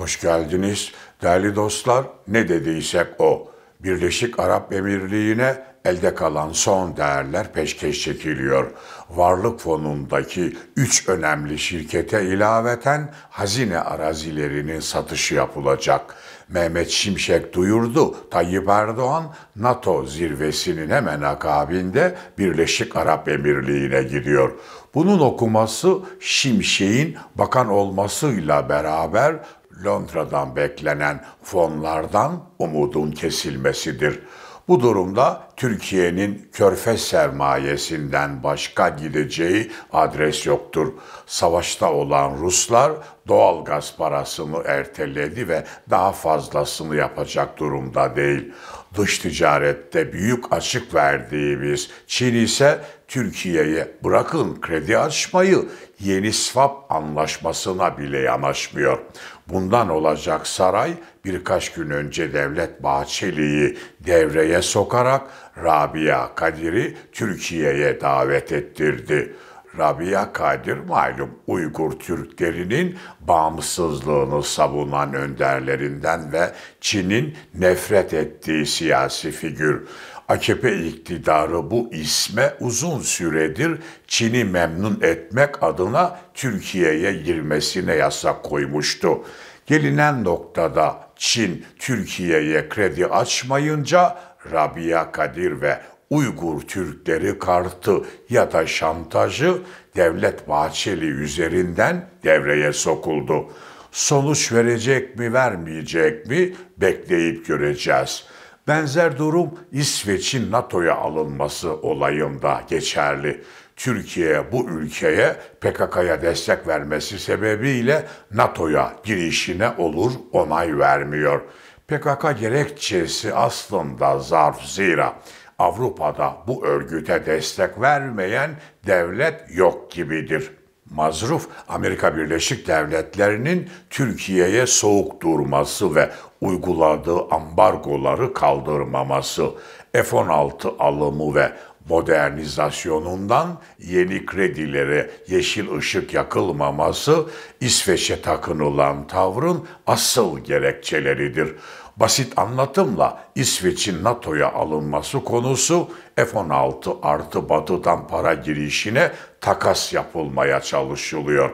Hoş geldiniz değerli dostlar. Ne dediysek o. Birleşik Arap Emirliği'ne elde kalan son değerler peşkeş çekiliyor. Varlık fonundaki üç önemli şirkete ilaveten hazine arazilerinin satışı yapılacak. Mehmet Şimşek duyurdu. Tayyip Erdoğan NATO zirvesinin hemen akabinde Birleşik Arap Emirliği'ne gidiyor. Bunun okuması Şimşek'in bakan olmasıyla beraber Londra'dan beklenen fonlardan umudun kesilmesidir. Bu durumda Türkiye'nin körfez sermayesinden başka gideceği adres yoktur. Savaşta olan Ruslar doğal gaz parasını erteledi ve daha fazlasını yapacak durumda değil dış ticarette büyük açık verdiğimiz Çin ise Türkiye'ye bırakın kredi açmayı yeni swap anlaşmasına bile yanaşmıyor. Bundan olacak saray birkaç gün önce Devlet Bahçeli'yi devreye sokarak Rabia Kadir'i Türkiye'ye davet ettirdi. Rabia Kadir malum Uygur Türklerinin bağımsızlığını savunan önderlerinden ve Çin'in nefret ettiği siyasi figür. AKP iktidarı bu isme uzun süredir Çin'i memnun etmek adına Türkiye'ye girmesine yasak koymuştu. Gelinen noktada Çin Türkiye'ye kredi açmayınca Rabia Kadir ve Uygur Türkleri kartı ya da şantajı Devlet Bahçeli üzerinden devreye sokuldu. Sonuç verecek mi vermeyecek mi bekleyip göreceğiz. Benzer durum İsveç'in NATO'ya alınması olayında geçerli. Türkiye bu ülkeye PKK'ya destek vermesi sebebiyle NATO'ya girişine olur onay vermiyor. PKK gerekçesi aslında zarf zira Avrupa'da bu örgüte destek vermeyen devlet yok gibidir. Mazruf, Amerika Birleşik Devletleri'nin Türkiye'ye soğuk durması ve uyguladığı ambargoları kaldırmaması, F-16 alımı ve modernizasyonundan yeni kredilere yeşil ışık yakılmaması İsveç'e takınılan tavrın asıl gerekçeleridir basit anlatımla İsveç'in NATO'ya alınması konusu F-16 artı batıdan para girişine takas yapılmaya çalışılıyor.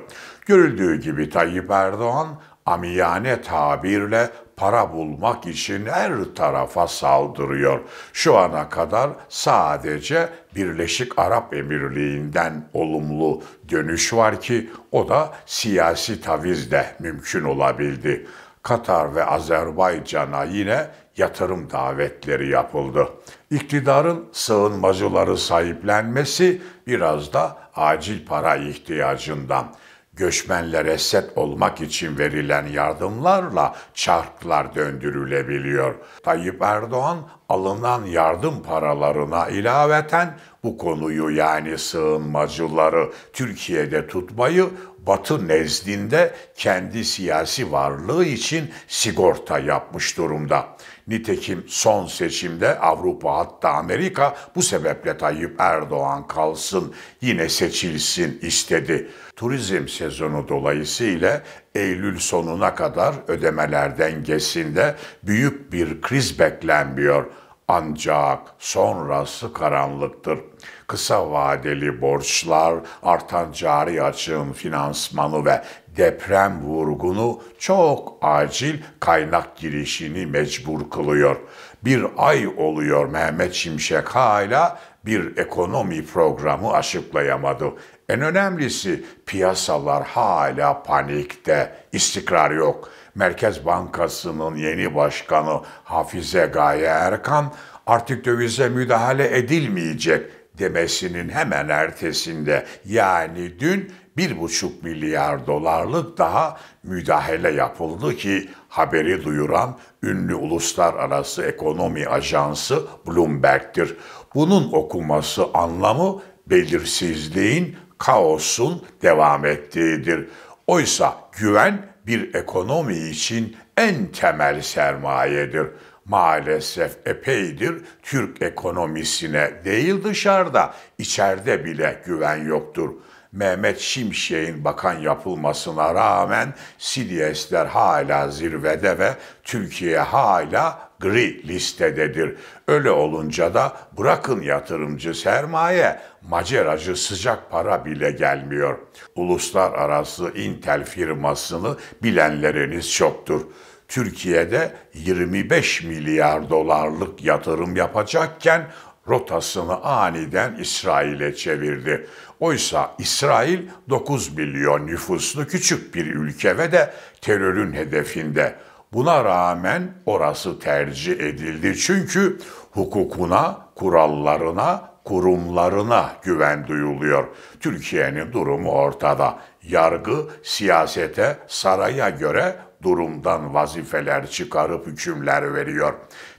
Görüldüğü gibi Tayyip Erdoğan amiyane tabirle para bulmak için her tarafa saldırıyor. Şu ana kadar sadece Birleşik Arap Emirliği'nden olumlu dönüş var ki o da siyasi tavizle mümkün olabildi. Katar ve Azerbaycan'a yine yatırım davetleri yapıldı. İktidarın sığınmacıları sahiplenmesi biraz da acil para ihtiyacından. Göçmenlere set olmak için verilen yardımlarla çarklar döndürülebiliyor. Tayyip Erdoğan alınan yardım paralarına ilaveten bu konuyu yani sığınmacıları Türkiye'de tutmayı Batı nezdinde kendi siyasi varlığı için sigorta yapmış durumda. Nitekim son seçimde Avrupa hatta Amerika bu sebeple Tayyip Erdoğan kalsın yine seçilsin istedi. Turizm sezonu dolayısıyla Eylül sonuna kadar ödemeler dengesinde büyük bir kriz beklenmiyor.'' Ancak sonrası karanlıktır. Kısa vadeli borçlar, artan cari açığın finansmanı ve deprem vurgunu çok acil kaynak girişini mecbur kılıyor. Bir ay oluyor Mehmet Şimşek hala bir ekonomi programı açıklayamadı. En önemlisi piyasalar hala panikte, istikrar yok. Merkez Bankası'nın yeni başkanı Hafize Gaye Erkan artık dövize müdahale edilmeyecek demesinin hemen ertesinde yani dün 1,5 milyar dolarlık daha müdahale yapıldı ki haberi duyuran ünlü uluslararası ekonomi ajansı Bloomberg'tir. Bunun okuması anlamı belirsizliğin kaosun devam ettiğidir. Oysa güven bir ekonomi için en temel sermayedir. Maalesef epeydir Türk ekonomisine değil dışarıda, içeride bile güven yoktur. Mehmet Şimşek'in bakan yapılmasına rağmen CDS'ler hala zirvede ve Türkiye hala gri listededir. Öyle olunca da bırakın yatırımcı sermaye, maceracı sıcak para bile gelmiyor. Uluslararası Intel firmasını bilenleriniz çoktur. Türkiye'de 25 milyar dolarlık yatırım yapacakken rotasını aniden İsrail'e çevirdi. Oysa İsrail 9 milyon nüfuslu küçük bir ülke ve de terörün hedefinde. Buna rağmen orası tercih edildi çünkü hukukuna, kurallarına, kurumlarına güven duyuluyor. Türkiye'nin durumu ortada. Yargı siyasete, saraya göre durumdan vazifeler çıkarıp hükümler veriyor.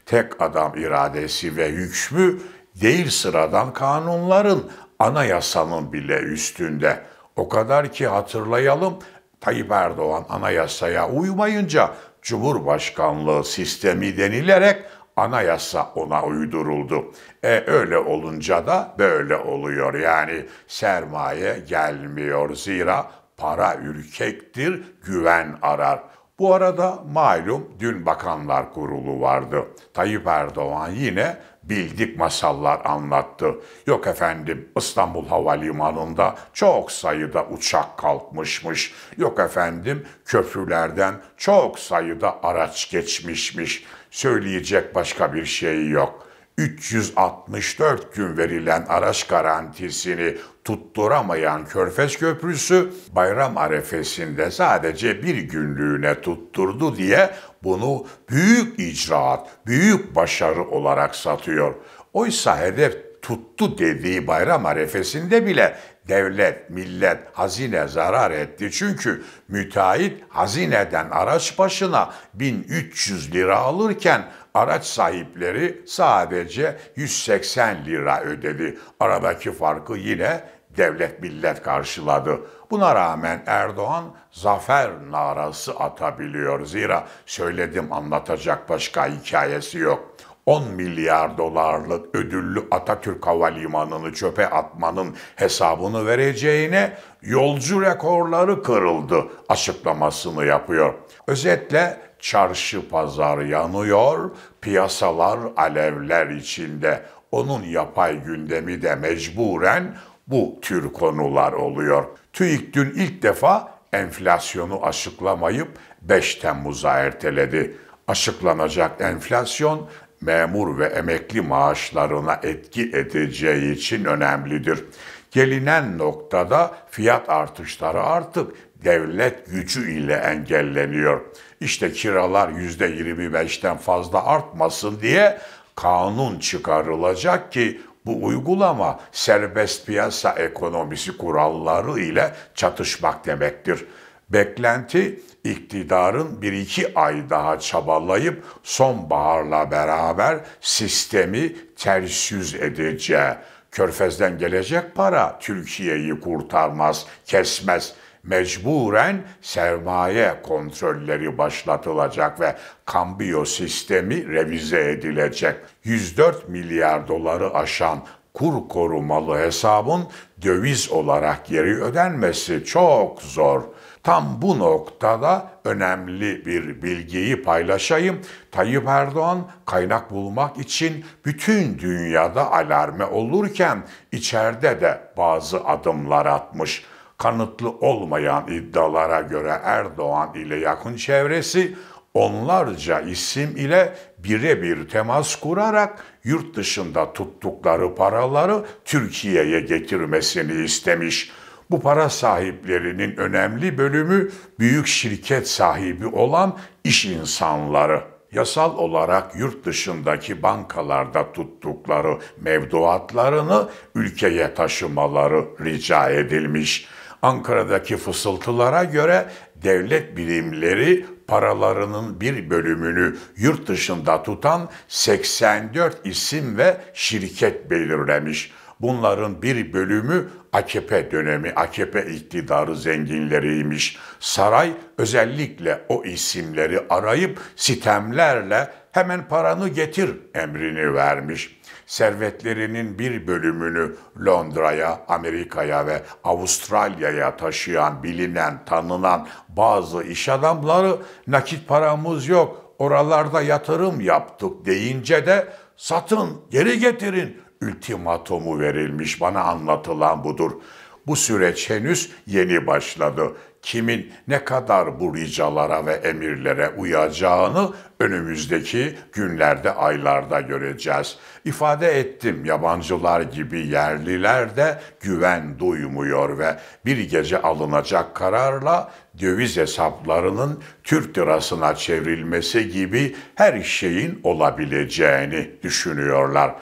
Tek adam iradesi ve hükmü değil sıradan kanunların, anayasanın bile üstünde. O kadar ki hatırlayalım Tayyip Erdoğan anayasaya uymayınca Cumhurbaşkanlığı sistemi denilerek anayasa ona uyduruldu. E öyle olunca da böyle oluyor. Yani sermaye gelmiyor zira para ürkektir, güven arar. Bu arada malum dün Bakanlar Kurulu vardı. Tayyip Erdoğan yine bildik masallar anlattı. Yok efendim İstanbul Havalimanı'nda çok sayıda uçak kalkmışmış. Yok efendim köprülerden çok sayıda araç geçmişmiş. Söyleyecek başka bir şey yok. 364 gün verilen araç garantisini tutturamayan Körfez Köprüsü bayram arefesinde sadece bir günlüğüne tutturdu diye bunu büyük icraat, büyük başarı olarak satıyor. Oysa hedef tuttu dediği bayram arefesinde bile devlet, millet, hazine zarar etti. Çünkü müteahhit hazineden araç başına 1300 lira alırken araç sahipleri sadece 180 lira ödedi. Aradaki farkı yine devlet millet karşıladı. Buna rağmen Erdoğan zafer narası atabiliyor. Zira söyledim anlatacak başka hikayesi yok. 10 milyar dolarlık ödüllü Atatürk Havalimanı'nı çöpe atmanın hesabını vereceğine yolcu rekorları kırıldı açıklamasını yapıyor. Özetle çarşı pazar yanıyor, piyasalar alevler içinde. Onun yapay gündemi de mecburen bu tür konular oluyor. TÜİK dün ilk defa enflasyonu açıklamayıp 5 Temmuz'a erteledi. Açıklanacak enflasyon memur ve emekli maaşlarına etki edeceği için önemlidir. Gelinen noktada fiyat artışları artık devlet gücü ile engelleniyor. İşte kiralar %25'ten fazla artmasın diye kanun çıkarılacak ki bu uygulama serbest piyasa ekonomisi kuralları ile çatışmak demektir. Beklenti iktidarın bir iki ay daha çabalayıp sonbaharla beraber sistemi ters yüz edeceği. Körfez'den gelecek para Türkiye'yi kurtarmaz, kesmez.'' mecburen sermaye kontrolleri başlatılacak ve kambiyo sistemi revize edilecek. 104 milyar doları aşan kur korumalı hesabın döviz olarak geri ödenmesi çok zor. Tam bu noktada önemli bir bilgiyi paylaşayım. Tayyip Erdoğan kaynak bulmak için bütün dünyada alarme olurken içeride de bazı adımlar atmış kanıtlı olmayan iddialara göre Erdoğan ile yakın çevresi onlarca isim ile birebir temas kurarak yurt dışında tuttukları paraları Türkiye'ye getirmesini istemiş. Bu para sahiplerinin önemli bölümü büyük şirket sahibi olan iş insanları. Yasal olarak yurt dışındaki bankalarda tuttukları mevduatlarını ülkeye taşımaları rica edilmiş.'' Ankara'daki fısıltılara göre devlet birimleri paralarının bir bölümünü yurt dışında tutan 84 isim ve şirket belirlemiş. Bunların bir bölümü AKP dönemi, AKP iktidarı zenginleriymiş. Saray özellikle o isimleri arayıp sitemlerle hemen paranı getir emrini vermiş servetlerinin bir bölümünü Londra'ya, Amerika'ya ve Avustralya'ya taşıyan, bilinen, tanınan bazı iş adamları nakit paramız yok, oralarda yatırım yaptık deyince de satın, geri getirin ultimatomu verilmiş bana anlatılan budur. Bu süreç henüz yeni başladı kimin ne kadar bu ricalara ve emirlere uyacağını önümüzdeki günlerde, aylarda göreceğiz. İfade ettim yabancılar gibi yerliler de güven duymuyor ve bir gece alınacak kararla döviz hesaplarının Türk lirasına çevrilmesi gibi her şeyin olabileceğini düşünüyorlar.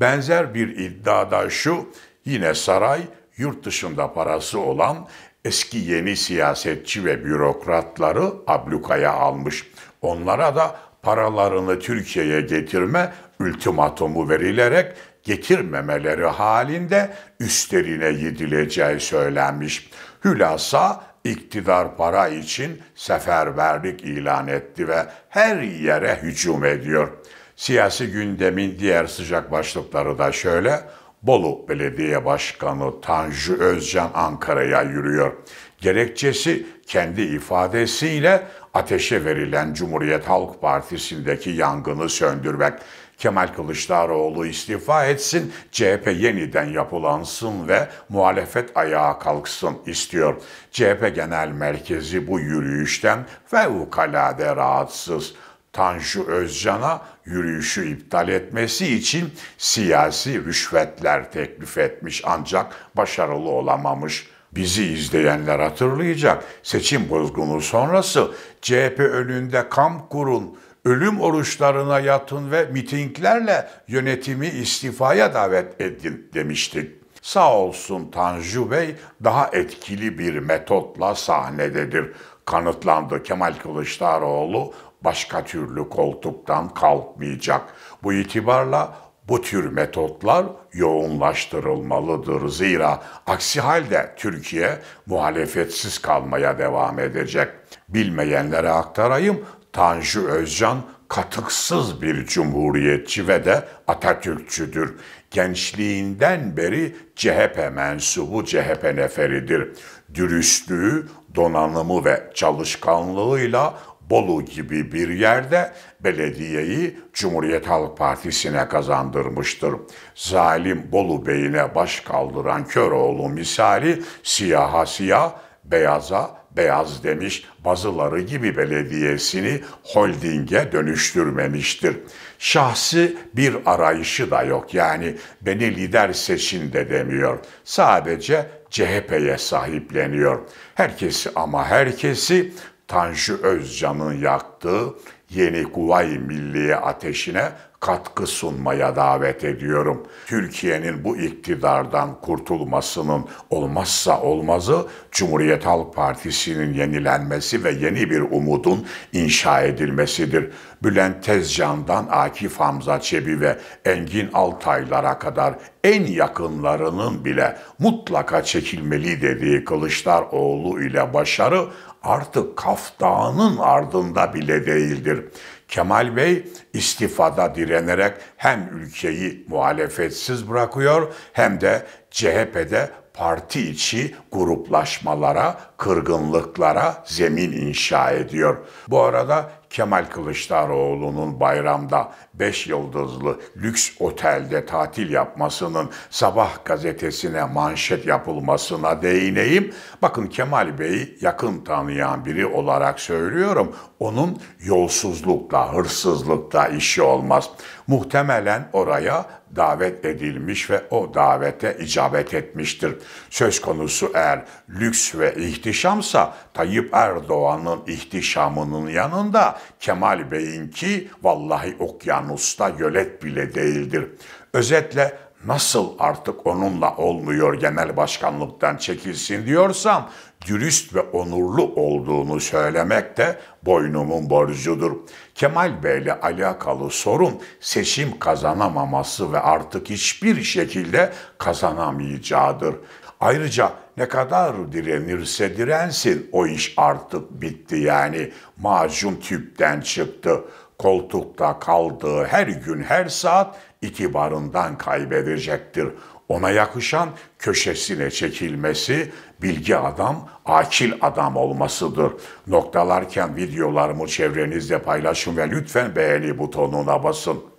Benzer bir iddiada şu, yine saray yurt dışında parası olan eski yeni siyasetçi ve bürokratları ablukaya almış. Onlara da paralarını Türkiye'ye getirme ultimatomu verilerek getirmemeleri halinde üstlerine yedileceği söylenmiş. Hülasa iktidar para için seferberlik ilan etti ve her yere hücum ediyor. Siyasi gündemin diğer sıcak başlıkları da şöyle. Bolu Belediye Başkanı Tanju Özcan Ankara'ya yürüyor. Gerekçesi kendi ifadesiyle ateşe verilen Cumhuriyet Halk Partisi'ndeki yangını söndürmek. Kemal Kılıçdaroğlu istifa etsin, CHP yeniden yapılansın ve muhalefet ayağa kalksın istiyor. CHP Genel Merkezi bu yürüyüşten fevkalade rahatsız. Tanju Özcan'a yürüyüşü iptal etmesi için siyasi rüşvetler teklif etmiş ancak başarılı olamamış. Bizi izleyenler hatırlayacak. Seçim bozgunu sonrası CHP önünde kamp kurun, ölüm oruçlarına yatın ve mitinglerle yönetimi istifaya davet edin demiştik. Sağ olsun Tanju Bey daha etkili bir metotla sahnededir. Kanıtlandı Kemal Kılıçdaroğlu başka türlü koltuktan kalkmayacak. Bu itibarla bu tür metotlar yoğunlaştırılmalıdır. Zira aksi halde Türkiye muhalefetsiz kalmaya devam edecek. Bilmeyenlere aktarayım, Tanju Özcan katıksız bir cumhuriyetçi ve de Atatürkçüdür. Gençliğinden beri CHP mensubu, CHP neferidir. Dürüstlüğü, donanımı ve çalışkanlığıyla Bolu gibi bir yerde belediyeyi Cumhuriyet Halk Partisi'ne kazandırmıştır. Zalim Bolu Bey'ine baş kaldıran Köroğlu misali siyaha siyah, beyaza beyaz demiş, bazıları gibi belediyesini holdinge dönüştürmemiştir. Şahsi bir arayışı da yok yani beni lider seçin de demiyor. Sadece CHP'ye sahipleniyor. Herkesi ama herkesi Tanju Özcan'ın yaktığı Yeni Kuvay Milliye ateşine katkı sunmaya davet ediyorum. Türkiye'nin bu iktidardan kurtulmasının olmazsa olmazı Cumhuriyet Halk Partisi'nin yenilenmesi ve yeni bir umudun inşa edilmesidir. Bülent Tezcan'dan Akif Hamza Çebi ve Engin Altaylara kadar en yakınlarının bile mutlaka çekilmeli dediği Kılıçdaroğlu ile başarı artık kaftanın ardında bile değildir. Kemal Bey istifada direnerek hem ülkeyi muhalefetsiz bırakıyor hem de CHP'de parti içi gruplaşmalara, kırgınlıklara zemin inşa ediyor. Bu arada Kemal Kılıçdaroğlu'nun bayramda 5 yıldızlı lüks otelde tatil yapmasının sabah gazetesine manşet yapılmasına değineyim. Bakın Kemal Bey'i yakın tanıyan biri olarak söylüyorum. Onun yolsuzlukla, hırsızlıkla işi olmaz. Muhtemelen oraya davet edilmiş ve o davete icabet etmiştir. Söz konusu eğer lüks ve ihtişamsa Tayyip Erdoğan'ın ihtişamının yanında Kemal Bey'inki vallahi okyanusta gölet bile değildir. Özetle nasıl artık onunla olmuyor genel başkanlıktan çekilsin diyorsam dürüst ve onurlu olduğunu söylemek de boynumun borcudur. Kemal Bey'le alakalı sorun seçim kazanamaması ve artık hiçbir şekilde kazanamayacağıdır. Ayrıca ne kadar direnirse dirensin o iş artık bitti yani macun tüpten çıktı koltukta kaldığı her gün her saat itibarından kaybedecektir. Ona yakışan köşesine çekilmesi, bilgi adam, akil adam olmasıdır. Noktalarken videolarımı çevrenizde paylaşın ve lütfen beğeni butonuna basın.